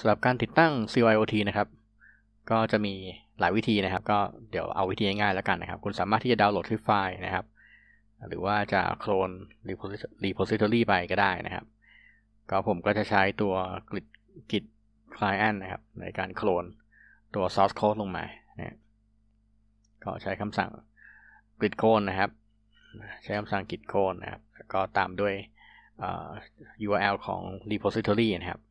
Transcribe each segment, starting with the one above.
สำหรับการติดตั้ง CYOT นะครับ ก็จะมีหลายวิธีนะครับ ก็เดี๋ยวเอาวิธีง่ายๆแล้วกันนะครับ คุณสามารถที่จะดาวน์โหลดทไฟล์นะครับ หรือว่าจะโคลน repository ไปก็ได้นะครับ ก็ผมก็จะใช้ตัวกริดกริด client นะครับในการโคลนตัว source code ลงมานะก็ใช้คำสั่งกริดโคลนนะครับ ใช้คำสั่งกริดโคลนนะครับก็ตามด้วย URL ของ repository นะครับ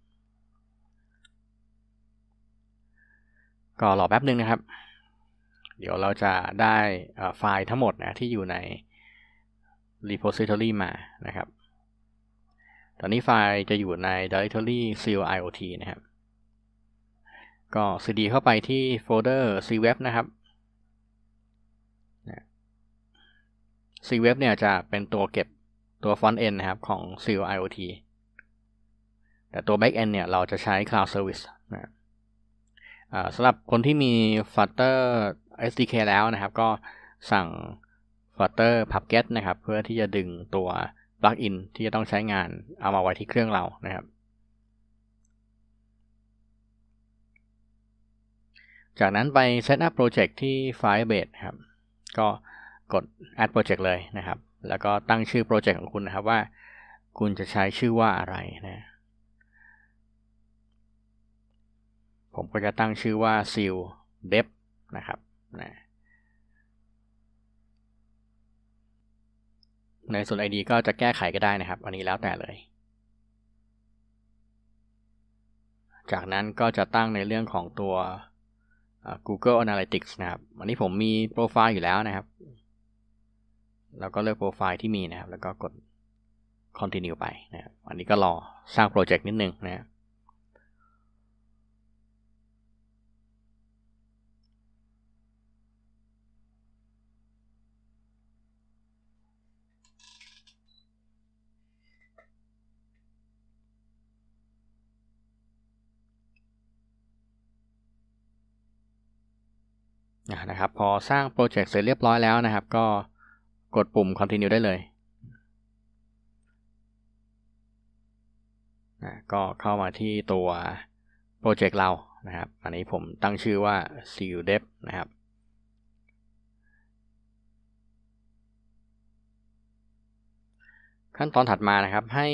ก็รอแป๊บนึงนะครับ เดี๋ยวเราจะได้ไฟล์ทั้งหมดนะที่อยู่ใน repository มานะครับ ตอนนี้ไฟล์จะอยู่ใน directory coiot นะครับ ก็ cd เข้าไปที่โฟลเดอร์ cweb นะครับ cweb เนี่ยจะเป็นตัวเก็บตัว front end นะครับของ coiot แต่ตัว back end เนี่ยเราจะใช้ cloud service นะครับสำหรับคนที่มี Flutter SDK แล้วนะครับ ก็สั่ง Flutter p u b g e t นะครับ เพื่อที่จะดึงตัวปลั๊กอินที่จะต้องใช้งานเอามาไว้ที่เครื่องเรานะครับ จากนั้นไป set up project ที่ Firebase ครับ ก็กด add project เลยนะครับ แล้วก็ตั้งชื่อโปรเจกต์ของคุณนะครับว่า คุณจะใช้ชื่อว่าอะไรนะผมก็จะตั้งชื่อว่า s ิล l d e นะครับนะในส่วน ID ก็จะแก้ไขก็ได้นะครับอันนี้แล้วแต่เลย จากนั้นก็จะตั้งในเรื่องของตัว Google Analytics นะครับอันนี้ผมมีโปรไฟล์อยู่แล้วนะครับ แล้วก็เลือกโปรไฟล์ที่มีนะครับ แล้วก็กด continue ไปนะครับอันนี้ก็รอสร้างโปรเจกต์นิดนึงนะครับนะครับพอสร้างโปรเจกต์เสร็จเรียบร้อยแล้วนะครับ ก็กดปุ่ม continue ได้เลยนะก็เข้ามาที่ตัวโปรเจกต์เรานะครับ อันนี้ผมตั้งชื่อว่า c u d e v นะครับ ขั้นตอนถัดมานะครับ ให้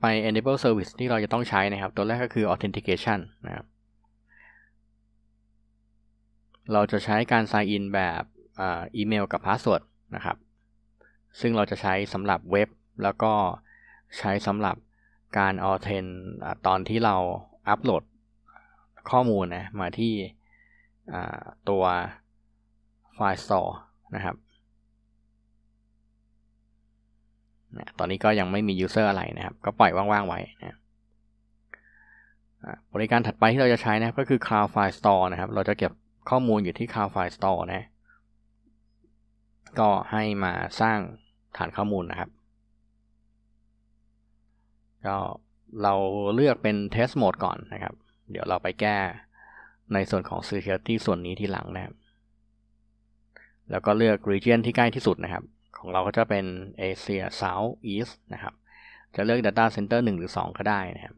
ไป enable service ที่เราจะต้องใช้นะครับ ตัวแรกก็คือ authentication นะครับเราจะใช้การ sign in แบบอีเมลกับพาสเวิร์ดนะครับ ซึ่งเราจะใช้สำหรับเว็บ แล้วก็ใช้สำหรับการออเทนตอนที่เราอัปโหลดข้อมูลนะมาที่ตัวไฟล์ store นะครับตอนนี้ก็ยังไม่มี user อะไรนะครับ ก็ปล่อยว่างๆไว้นะบริการถัดไปที่เราจะใช้นะก็คือ Cloud File Store นะครับ เราจะเก็บข้อมูลอยู่ที่ c l o u d f l r e Store นะ ก็ให้มาสร้างฐานข้อมูลนะครับ ก็เราเลือกเป็น Test Mode ก่อนนะครับ เดี๋ยวเราไปแก้ในส่วนของ Security ส่วนนี้ที่หลังนะครับ แล้วก็เลือก Region ที่ใกล้ที่สุดนะครับ ของเราก็จะเป็น Asia South East นะครับ จะเลือก Data Center 1 หรือ 2 ก็ได้นะครับ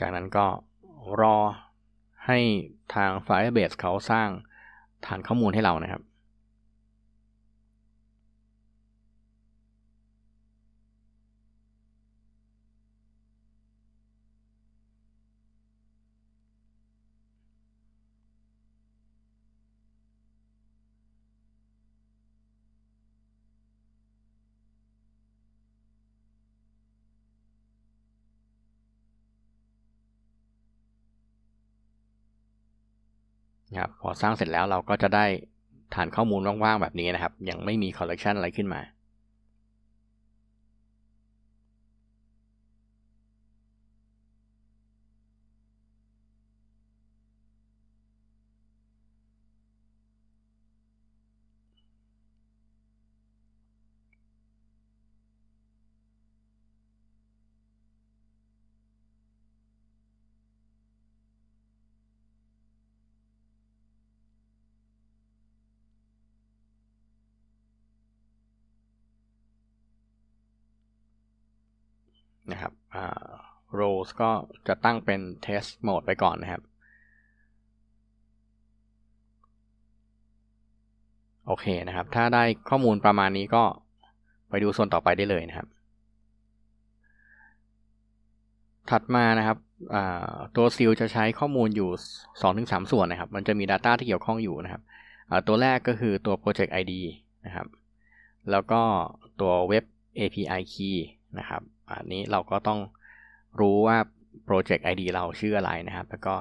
จากนั้นก็รอให้ทาง Firebase เขาสร้างฐานข้อมูลให้เรานะครับนะครับพอสร้างเสร็จแล้วเราก็จะได้ฐานข้อมูลว่างๆแบบนี้นะครับ ยังไม่มีคอลเลกชันอะไรขึ้นมาครับ roles ก็จะตั้งเป็น test mode ไปก่อนนะครับ โอเคนะครับ ถ้าได้ข้อมูลประมาณนี้ก็ไปดูส่วนต่อไปได้เลยนะครับ ถัดมานะครับตัวซิลจะใช้ข้อมูลอยู่ 2-3 ส่วนนะครับ มันจะมี Data ที่เกี่ยวข้องอยู่นะครับ ตัวแรกก็คือตัว Project ID นะครับ แล้วก็ตัวเว็บ API key นะครับอันนี้เราก็ต้องรู้ว่า Project ID เราชื่ออะไรนะครับ แล้วก็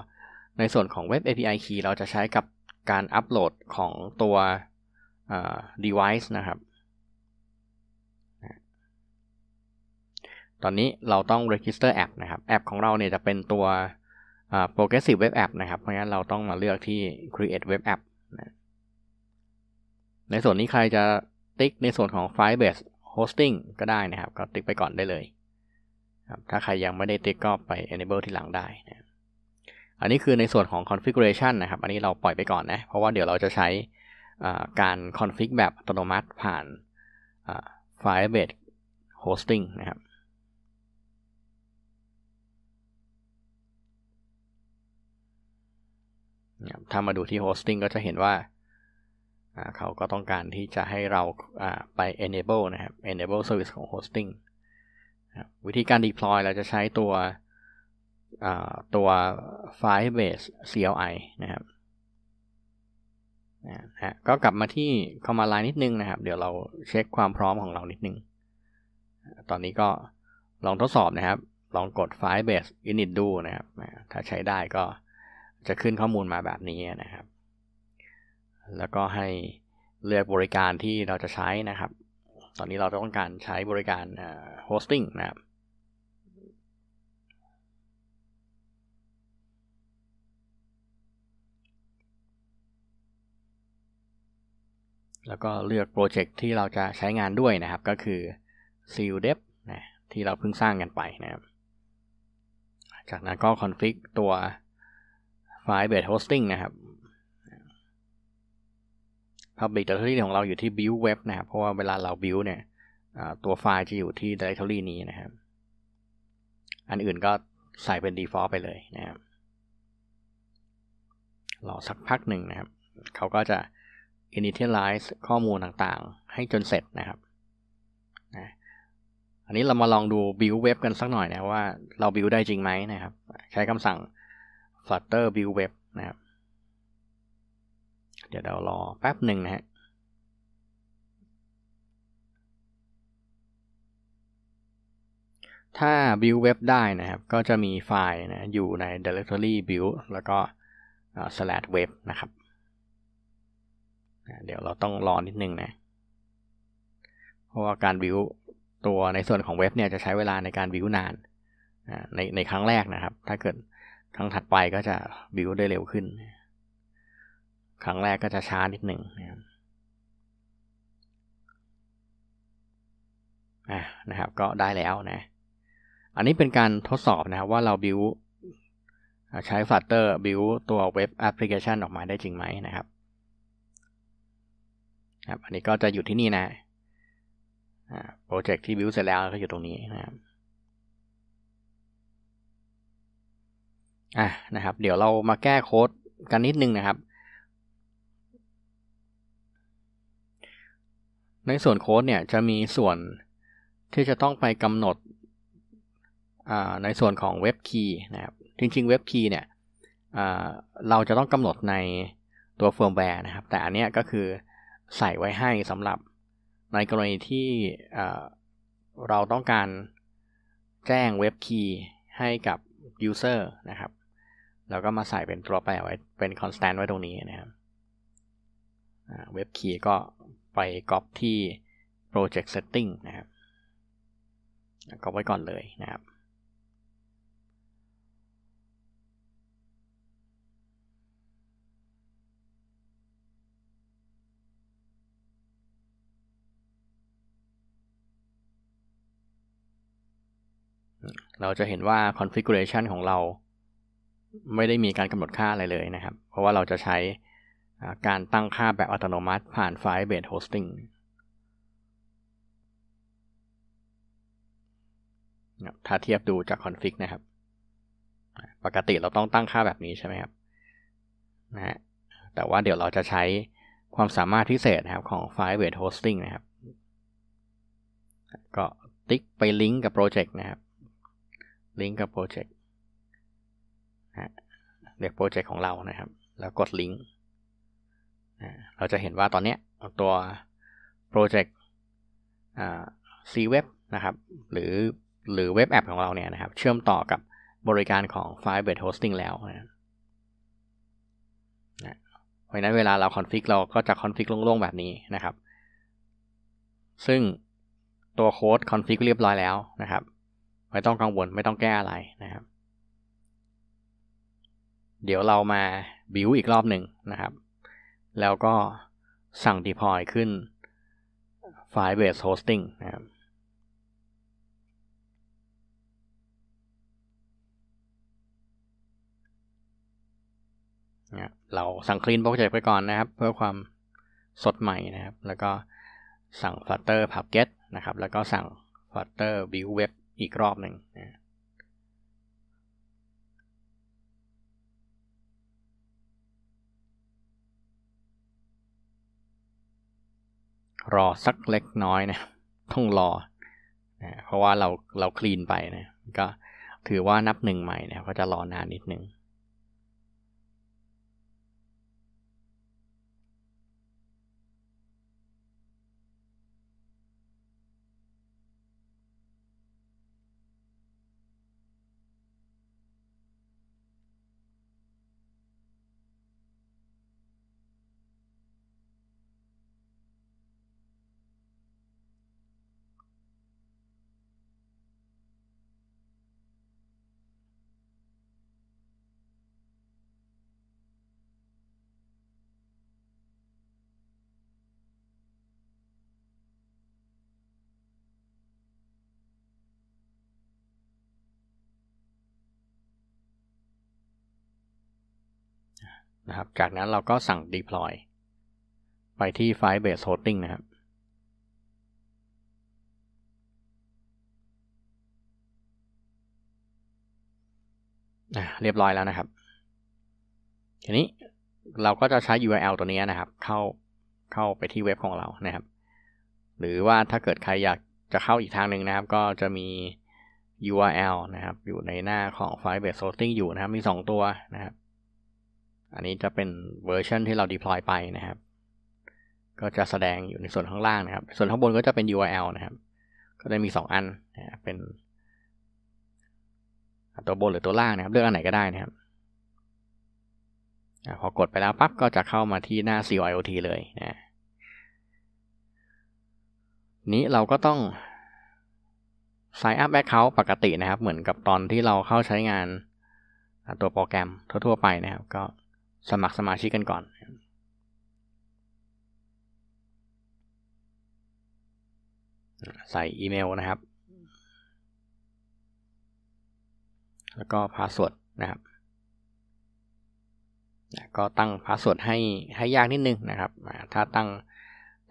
ในส่วนของ Web API Key เราจะใช้กับการอัปโหลดของตัว device นะครับตอนนี้เราต้อง register app นะครับแอปของเราเนี่ยจะเป็นตัว progressive web app นะครับ เพราะงั้นเราต้องมาเลือกที่ create web app ในส่วนนี้ใครจะติ๊กในส่วนของ Firebase hosting ก็ได้นะครับก็ติ๊กไปก่อนได้เลยถ้าใครยังไม่ได้ติ๊กก็ไป enable ที่หลังได้นะอันนี้คือในส่วนของ configuration นะครับ อันนี้เราปล่อยไปก่อนนะ เพราะว่าเดี๋ยวเราจะใช้การ config แบบอัตโนมัติผ่าน Firebase Hosting นะครับถ้ามาดูที่ hosting ก็จะเห็นว่าเขาก็ต้องการที่จะให้เราไป enable นะครับ enable service ของ hosting วิธีการ deploy เราจะใช้ตัวตัว Firebase CLI นะครับนะก็กลับมาที่ command line นิดนึงนะครับ เดี๋ยวเราเช็คความพร้อมของเรานิดนึง ตอนนี้ก็ลองทดสอบนะครับ ลองกด Firebase init ดูนะครับ ถ้าใช้ได้ก็จะขึ้นข้อมูลมาแบบนี้นะครับ แล้วก็ให้เลือกบริการที่เราจะใช้นะครับตอนนี้เราต้องการใช้บริการโฮสติ้งนะครับ แล้วก็เลือกโปรเจกต์ที่เราจะใช้งานด้วยนะครับ ก็คือ s e a l d e v นะที่เราเพิ่งสร้างกันไปนะครับ จากนั้นก็คอนฟิกตัวไฟล์เบสโฮสติ้งนะครับ Public Directory ของเราอยู่ที่ build web นะครับเพราะว่าเวลาเรา build เนี่ยตัวไฟล์จะอยู่ที่ directory นี้นะครับ อันอื่นก็ใส่เป็น default ไปเลยนะครับรอสักพักหนึ่งนะครับ เขาก็จะ initialize ข้อมูลต่างๆ ให้จนเสร็จนะครับนะอันนี้เรามาลองดู build web กันสักหน่อยนะ ว่าเรา build ได้จริงไหมนะครับ ใช้คำสั่ง flutter build web นะครับเดี๋ยวเรารอแป๊บหนึ่งนะฮะ ถ้า build web ได้นะครับ ก็จะมีไฟล์นะอยู่ใน directory build แล้วก็ slash web นะครับ เดี๋ยวเราต้องรอนิดนึงนะ เพราะว่าการ build ตัวในส่วนของเว็บเนี่ยจะใช้เวลาในการ build นานในในครั้งแรกนะครับ ถ้าเกิดครั้งถัดไปก็จะ build ได้เร็วขึ้นครั้งแรกก็จะช้านิดหนึ่งนะครับอ่ะนะครับก็ได้แล้วนะอันนี้เป็นการทดสอบนะครับว่าเราบิวใช้ฟัตเตอร์บิวตัวเว็บแอปพลิเคชันออกมาได้จริงไหมนะครับครับ อันนี้ก็จะอยู่ที่นี่นะโปรเจกต์ที่บิวเสร็จแล้วก็อยู่ตรงนี้นะครับอ่ะนะครับ เดี๋ยวเรามาแก้โค้ดกันนิดนึงนะครับในส่วนโค้ดเนี่ยจะมีส่วนที่จะต้องไปกำหนดในส่วนของเว็บคีย์นะครับจริงๆเว็บคีย์เนี่ยเราจะต้องกำหนดในตัวเฟิร์มแวร์นะครับ แต่อันนี้ก็คือใส่ไว้ให้สำหรับในกรณีที่เราต้องการแจ้งเว็บคีย์ให้กับูซอร์นะครับแล้วก็มาใส่เป็นตัวแปรไว้ เป็นคอนสแตนต์ไว้ตรงนี้นะครับเว็บคีย์ก็ไปก๊อปที่ project setting นะครับก๊อปไว้ก่อนเลยนะครับ เราจะเห็นว่า configuration ของเราไม่ได้มีการกำหนดค่าอะไรเลยนะครับ เพราะว่าเราจะใช้การตั้งค่าแบบอัตโนมัติผ่านไฟล์เบสโฮสติ้งถ้าเทียบดูจากคอนฟิกนะครับ ปกติเราต้องตั้งค่าแบบนี้ใช่ไหมครับนะฮะแต่ว่าเดี๋ยวเราจะใช้ความสามารถพิเศษนะครับของไฟล์เบสโฮสติ้งนะครับก็ติ๊กไปลิงก์กับโปรเจกต์นะครับ ลิงก์กับโปรเจกต์นะเรียกโปรเจกต์ของเรานะครับ แล้วกดลิงก์เราจะเห็นว่าตอนนี้ตัวโปรเจกต์ซีเว็บนะครับหรือหรือเว็บแอปของเราเนี่ยนะครับ เชื่อมต่อกับบริการของ f i r e b i r โ Hosting แล้วนะเพราะนั้นเวลาเราคอนฟิกเราก็จะคอนฟิกโล่งๆแบบนี้นะครับ ซึ่งตัวโค้ดคอนฟิกเรียบร้อยแล้วนะครับ ไม่ต้องกังวลไม่ต้องแก้อะไรนะครับ เดี๋ยวเรามาบิวอีกรอบหนึ่งนะครับแล้วก็สั่ง deploy ขึ้นไฟล์ base hosting นะครับเราสั่ง clean project ไปก่อนนะครับ เพื่อความสดใหม่นะครับ แล้วก็สั่ง flutter p u p g e t นะครับ แล้วก็สั่ง flutter build web อีกรอบหนึ่งนะรอสักเล็กน้อยนะต้องรอนะเพราะว่าเราเราคลีนไปนะก็ถือว่านับหนึ่งใหม่นะก็จะรอนานนิดนึงนะครับจากนั้นเราก็สั่ง deploy ไปที่ Firebase Hosting นะครับ เรียบร้อยแล้วนะครับ ทีนี้เราก็จะใช้ URL ตัวนี้นะครับเข้าเข้าไปที่เว็บของเรานะครับ หรือว่าถ้าเกิดใครอยากจะเข้าอีกทางหนึ่งนะครับ ก็จะมี URL นะครับอยู่ในหน้าของ Firebase Hosting อยู่นะครับ มี2ตัวนะครับอันนี้จะเป็นเวอร์ชันที่เรา deploy ไปนะครับ ก็จะแสดงอยู่ในส่วนข้างล่างนะครับ ส่วนข้างบนก็จะเป็น URL นะครับ ก็จะมี 2 อันนะ เป็น ตัวบนหรือตัวล่างนะครับ เลือกอันไหนก็ได้นะครับพอกดไปแล้ว ปั๊บก็จะเข้ามาที่หน้า c i o t เลยนะ นี้เราก็ต้อง sign up account ปกตินะครับ เหมือนกับตอนที่เราเข้าใช้งานตัวโปรแกรมทั่วๆ ไปนะครับ ก็สมัครสมาชิกกันก่อน ใส่อีเมลนะครับ แล้วก็พาสเวิร์ดนะครับก็ตั้งพาสเวิร์ดให้ให้ยากนิดนึงนะครับ ถ้าตั้ง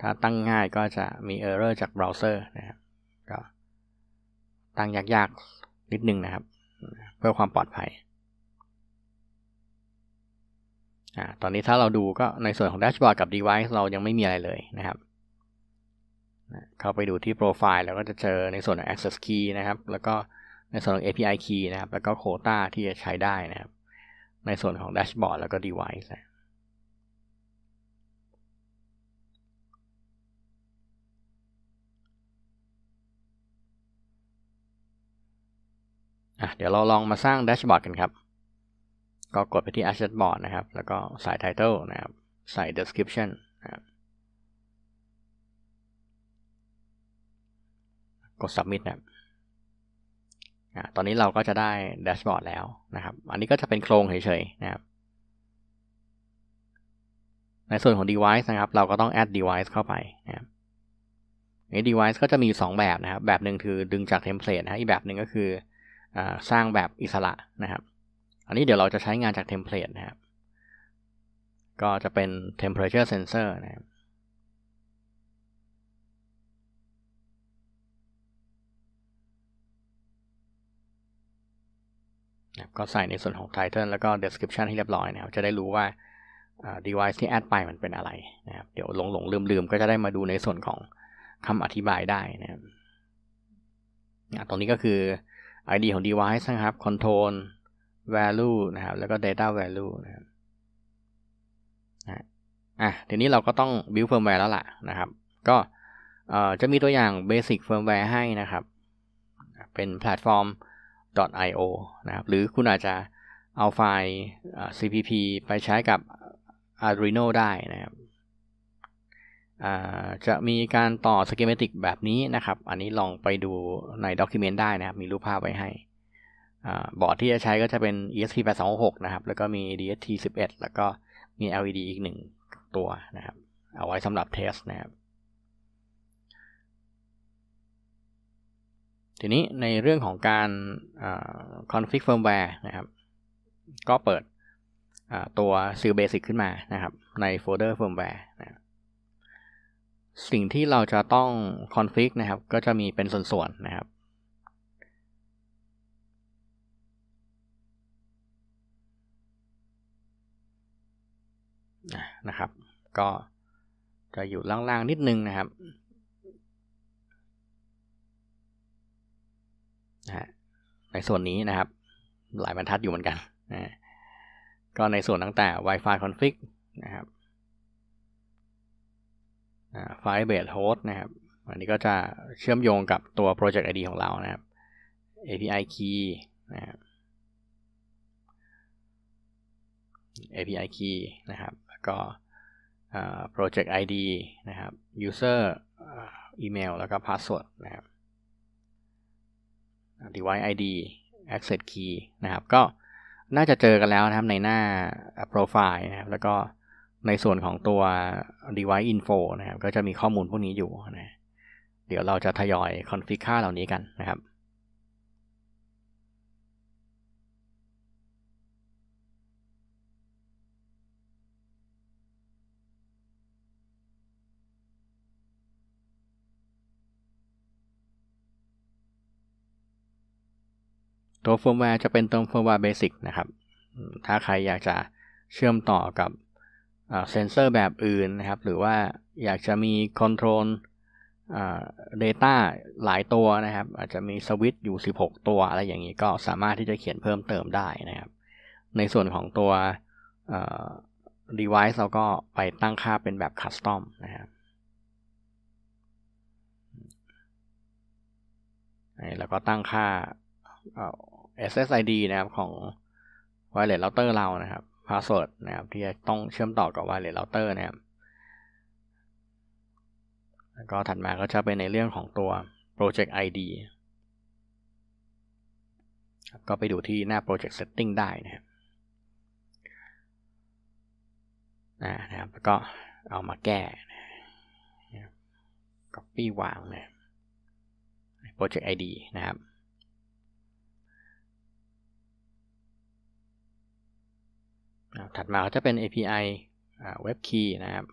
ถ้าตั้งง่ายก็จะมีเออร์เรอร์จากเบราว์เซอร์นะครับก็ตั้งยากๆนิดนึงนะครับเพื่อความปลอดภัยตอนนี้ถ้าเราดูก็ในส่วนของแดชบอร์ดกับ device เรายังไม่มีอะไรเลยนะครับ เข้าไปดูที่โปรไฟล์เราก็จะเจอในส่วนของ access key นะครับแล้วก็ในส่วนของ API key นะครับแล้วก็โคต้าที่จะใช้ได้นะครับ ในส่วนของแดชบอร์ดแล้วก็ device เดี๋ยวเราลองมาสร้างแดชบอร์ดกันครับก็กดไปที่ Asset Board นะครับ แล้วก็ ใส่ Title นะครับ ใส่ Description นะครับกด Submit นะครับตอนนี้เราก็จะได้แดชบอร์ดแล้วนะครับ อันนี้ก็จะเป็นโครงเฉยๆนะครับ ในส่วนของ device นะครับ เราก็ต้อง add device เข้าไปนะครับ ใน device ก็จะมี 2 แบบนะครับ แบบหนึ่งคือดึงจากเทมเพลตนะอีกแบบหนึ่งก็คืออสร้างแบบอิสระนะครับอันนี้เดี๋ยวเราจะใช้งานจากเทมเพลตนะครับ ก็จะเป็น temperature sensor นะครับ ก็ใส่ในส่วนของ title แล้วก็ description ให้เรียบร้อยนะครับ จะได้รู้ว่า device ที่แอดไปมันเป็นอะไรนะครับ เดี๋ยวหลงหลงลืมลืมก็จะได้มาดูในส่วนของคำอธิบายได้นะครับ ตรงนี้ก็คือ ID ของ device นะครับ control value นะครับ แล้วก็ data value นะครับอ่ะ ทีนี้เราก็ต้อง build firmware แล้วล่ะนะครับ ก็จะมีตัวอย่าง basic firmware ให้นะครับ เป็น platform .io นะครับ หรือคุณอาจจะเอาไฟล์ cpp ไปใช้กับ Arduino ได้นะครับ จะมีการต่อ schematic แบบนี้นะครับ อันนี้ลองไปดูใน document ได้นะครับ มีรูปภาพไว้ให้บอร์ดที่จะใช้ก็จะเป็น ESP8266 นะครับ แล้วก็มี DST11 แล้วก็มี LED อีกหนึ่งตัวนะครับ เอาไว้สำหรับเทสนะครับ ทีนี้ในเรื่องของการ c o n f i ฟ firmware นะครับก็เปิดตัวซ้อเบสิกขึ้นมานะครับในโฟลเดอร์เฟิร์มแวร์สิ่งที่เราจะต้องคอนฟิกนะครับก็จะมีเป็นส่วนๆ นะครับนะครับ ก็จะอยู่ล่างๆนิดนึงนะครับนะในส่วนนี้นะครับ หลายบรรทัดอยู่เหมือนกันนะ ก็ในส่วนตั้งแต่ Wi-Fi config นะครับไฟล์เบสโฮสต์นะครับ อันนี้ก็จะเชื่อมโยงกับตัว Project ID ของเรานะครับ API key นะครับ API key นะครับก็โปรเจกต์ ID นะครับ user อีเมลแล้วก็พาสเวิร์ดนะครับ device ID access key นะครับ ก็น่าจะเจอกันแล้วนะครับในหน้า profile นะครับ แล้วก็ในส่วนของตัว device info นะครับก็จะมีข้อมูลพวกนี้อยู่นะเดี๋ยวเราจะทยอย config ค่าเหล่านี้กันนะครับตัวเฟิร์มแวร์จะเป็นตัวเฟิร์มแวร์เบสิกนะครับ ถ้าใครอยากจะเชื่อมต่อกับเซนเซอร์แบบอื่นนะครับ หรือว่าอยากจะมีคอนโทรลเดต้าหลายตัวนะครับ อาจจะมีสวิตช์อยู่ 16 ตัวอะไรอย่างนี้ก็สามารถที่จะเขียนเพิ่มเติมได้นะครับ ในส่วนของตัว device เราก็ไปตั้งค่าเป็นแบบคัสตอมนะครับแล้วก็ตั้งค่า SSID นะครับของ wireless router เรานะครับ password นะครับที่จะต้องเชื่อมต่อกับ wireless router นะครับ แล้วก็ถัดมาก็จะเป็นในเรื่องของตัว project ID ก็ไปดูที่หน้า project setting ได้นะครับนะครับแล้วก็เอามาแก้ copy วางนะ project ID นะครับถัดมาขาจะเป็น API เว็บคีย์นะครับ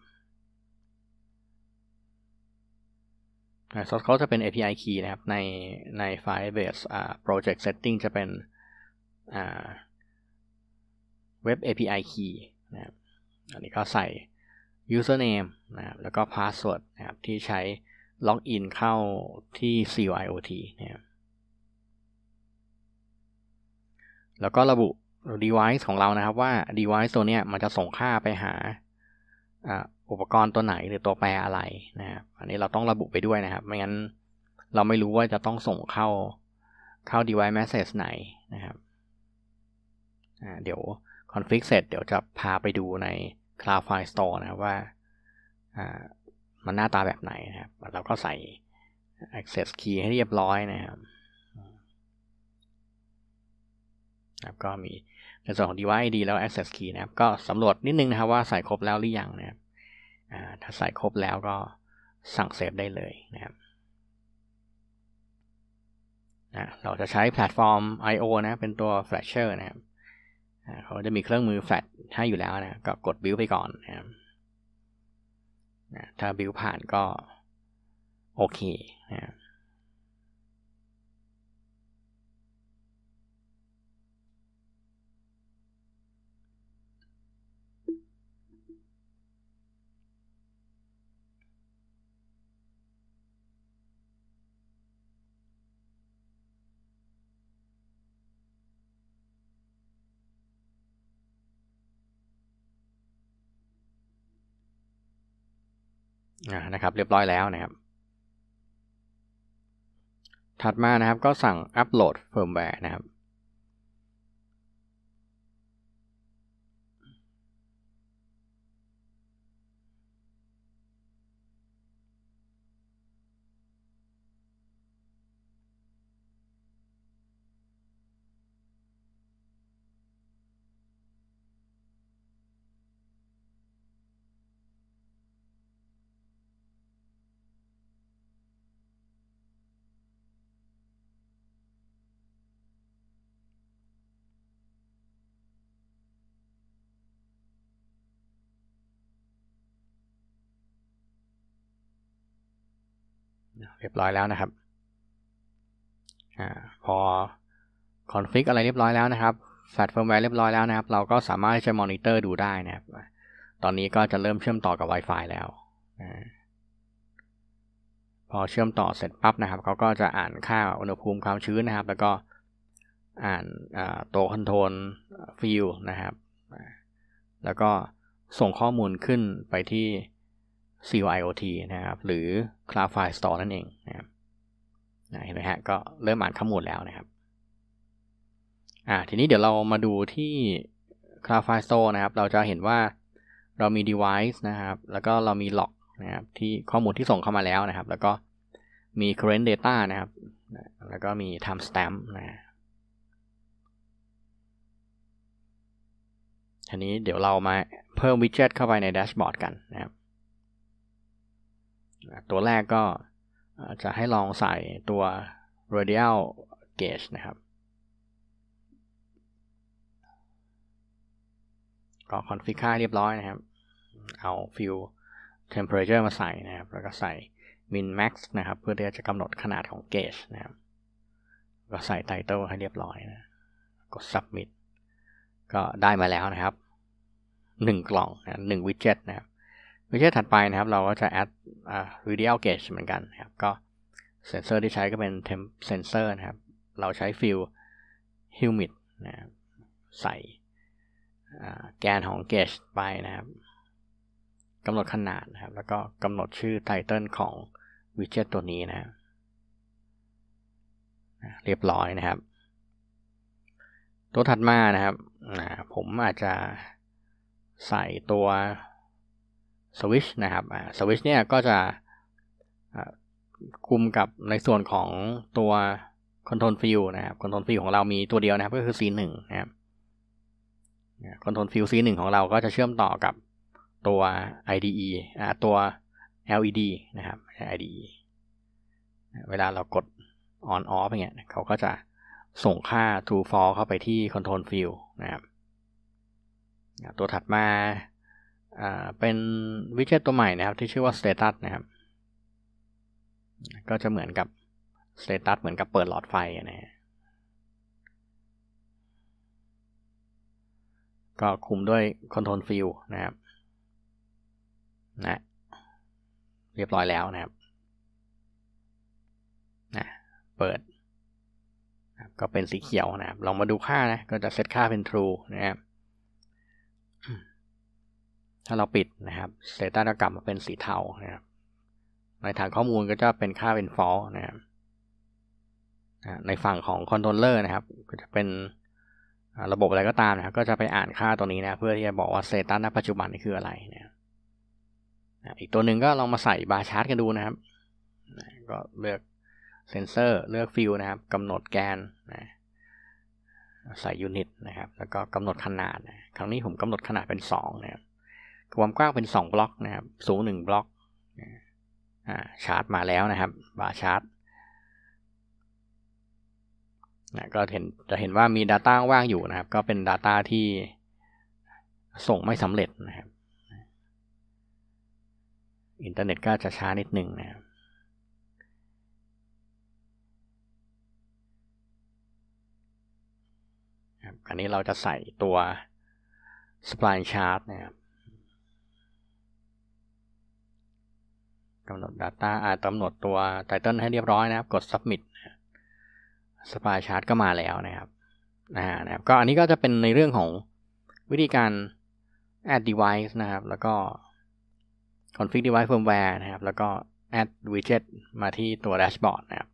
ซอสเขาจะเป็น API key นะครับในใน Firebase project setting จะเป็นเว็บ API key นะครับอันนี้ก็ใส่ username นะครับแล้วก็ password นะครับที่ใช้ล็อกอินเข้าที่ CYOT นะครับแล้วก็ระบุ device ของเรานะครับว่า device ตัวนี้มันจะส่งค่าไปหา อุปกรณ์ตัวไหนหรือตัวแปรอะไรนะครับอันนี้เราต้องระบุไปด้วยนะครับ ไม่งั้นเราไม่รู้ว่าจะต้องส่งเข้าเข้า device message ไหนนะครับเดี๋ยว config เสร็จเดี๋ยวจะพาไปดูใน c l o u d f l ฟ e store นะครับว่ามันหน้าตาแบบไหนนะครับเราก็ใส่ access key ให้เรียบร้อยนะครับก็มีในส่วนของ device ID แล้ว access key นะครับ ก็สำรวจนิดนึงนะครับว่าใส่ครบแล้วหรือยังนะครับถ้าใส่ครบแล้วก็สั่งเซฟได้เลยนะครับเราจะใช้แพลตฟอร์ม I/O นะเป็นตัว Flasher นะครับเขาจะมีเครื่องมือแฟลชให้อยู่แล้วนะก็กดบิ d ไปก่อนนะครับถ้าบิ d ผ่านก็โอเคนะครับนะครับเรียบร้อยแล้วนะครับถัดมานะครับก็สั่งอัปโหลดเฟิร์มแวร์นะครับเรียบร้อยแล้วนะครับอพอคอนฟิกอะไรเรียบร้อยแล้วนะครับแฟลตเฟิร์มแวร์เรียบร้อยแล้วนะครับเราก็สามารถจะมอนิเตอร์ดูได้นะครับตอนนี้ก็จะเริ่มเชื่อมต่อกับ Wi-Fi แล้วพอเชื่อมต่อเสร็จปั๊บนะครับเขาก็จะอ่านค่าอุณหภูมิความชื้นนะครับ แล้วก็อ่านตัวคอนโทรลฟิลนะครับ แล้วก็ส่งข้อมูลขึ้นไปที่ CO IoT นะครับ หรือ c l o u d f l a e Store นั่นเองนะครับเห็นไหมฮะก็เริ่มอ่านข้อมูลแล้วนะครับอ่าทีนี้เดี๋ยวเรามาดูที่ c l o u d f l a e Store นะครับเราจะเห็นว่าเรามี device นะครับ แล้วก็เรามี log นะครับที่ข้อมูลที่ส่งเข้ามาแล้วนะครับ แล้วก็มี current data นะครับแล้วก็มี timestamp นะทีนี้เดี๋ยวเรามาเพิ่มวิดเจ็ตเข้าไปในแดชบอร์ดกันนะครับตัวแรกก็จะให้ลองใส่ตัว radial gauge นะครับ ก็คอนฟิกค่าเรียบร้อยนะครับ เอาฟิล temperature มาใส่นะครับ แล้วก็ใส่ min max นะครับ เพื่อที่จะกำหนดขนาดของ gauge นะครับ ก็ใส่ title ให้เรียบร้อยนะ กด submit ก็ได้มาแล้วนะครับ 1 กล่องนะ1วิดเจ็ตนะครับวิเชถัดไปนะครับเราก็จะแอ a d i ดี gauge เหมือนกันนะครับก็เซนเซอร์ที่ใช้ก็เป็นเ e m p ซนเซอร์นะครับ เราใช้ฟิล l humid นะครับใส่แกนของเกจไปนะครับกำหนดขนาดนะครับแล้วก็กำหนดชื่อ title ของวิดเจ็ตตัวนี้นะครับเรียบร้อยนะครับ ตัวถัดมานะครับผมอาจจะใส่ตัวสวิชนะครับสวิชเนี่ยก็จะคุมกับในส่วนของตัวคอนโทรลฟิลนะครับคอนโทรลฟิลของเรามีตัวเดียวนะครับก็คือ C1 นะครับคอนโทรลฟิล C1 ของเราก็จะเชื่อมต่อกับตัว IDE อ่าตัว LED นะครับ IDE เวลาเรากด on off อย่างเงี้ยเขาก็จะส่งค่า true false เข้าไปที่คอนโทรลฟิวนะครับ ตัวถัดมาเป็นวิเชตตัวใหม่นะครับที่ชื่อว่า Status นะครับ ก็จะเหมือนกับ Status เหมือนกับเปิดหลอดไฟนะก็คุมด้วย Control f i l d นะครับ นะ เรียบร้อยแล้วนะครับนะเปิดก็เป็นสีเขียวนะครับลองมาดูค่านะ ก็จะเซตค่าเป็น True นะครับถ้าเราปิดนะครับเดต้าจะกลับมาเป็นสีเทานะครับ ในฐานข้อมูลก็จะเป็นค่าเป็น false นะครับในฝั่งของคอนโทรลเลอร์นะครับ ก็จะเป็นระบบอะไรก็ตามนะครับก็จะไปอ่านค่าตัวนี้นะเพื่อที่จะบอกว่าเซตัสณปัจจุบันนี่คืออะไรนะอีกตัวหนึ่งก็ลองมาใส่บาร์ชาร์ตกันดูนะครับ ก็เลือก เซนเซอร์ เลือก ฟิลนะครับกำหนดแกนนะใส่ยูนิตนะครับ แล้วก็กำหนดขนาดนะครั้งนี้ผมกำหนดขนาดเป็น2นะครับความกว้างเป็น 2 บล็อกนะครับสูง 1 บล็อกชาร์จ มาแล้วนะครับบาร์ชาร์จนะก็เห็นจะเห็นว่ามี Data ว่างอยู่นะครับ ก็เป็น Data ที่ส่งไม่สำเร็จนะครับอินเทอร์เน็ตก็จะช้านิดนึงนะครับ อันนี้เราจะใส่ตัว spline chart นะครับกำหนด Data อ่ากำหนดตัว Title ให้เรียบร้อย นะครับ กด Submit สปายชาร์ตก็มาแล้วนะครับนะนะครับ ก็อันนี้ก็จะเป็นในเรื่องของวิธีการ add device นะครับ แล้วก็ config device firmware นะครับ แล้วก็ add widget มาที่ตัว dashboard นะครับ